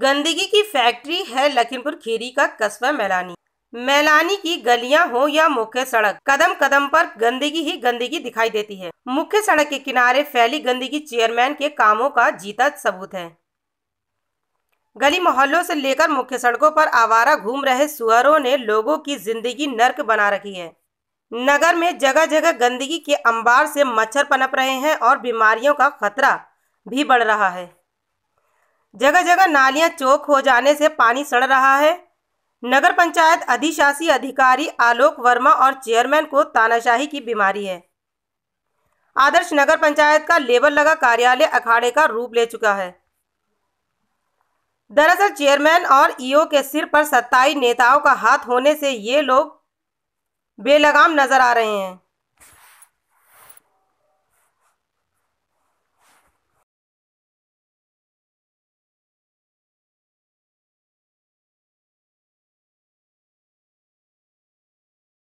गंदगी की फैक्ट्री है लखीमपुर खीरी का कस्बा मैलानी मैलानी की गलियां हो या मुख्य सड़क कदम कदम पर गंदगी ही गंदगी दिखाई देती है मुख्य सड़क के किनारे फैली गंदगी चेयरमैन के कामों का जीता सबूत है गली मोहल्लों से लेकर मुख्य सड़कों पर आवारा घूम रहे सुअरों ने लोगों की जिंदगी नर्क बना रखी है नगर में जगह जगह गंदगी के अंबार से मच्छर पनप रहे हैं और बीमारियों का खतरा भी बढ़ रहा है जगह जगह नालियां चौक हो जाने से पानी सड़ रहा है नगर पंचायत अधिशासी अधिकारी आलोक वर्मा और चेयरमैन को तानाशाही की बीमारी है आदर्श नगर पंचायत का लेबर लगा कार्यालय अखाड़े का रूप ले चुका है दरअसल चेयरमैन और ईओ के सिर पर सत्ताई नेताओं का हाथ होने से ये लोग बेलगाम नजर आ रहे हैं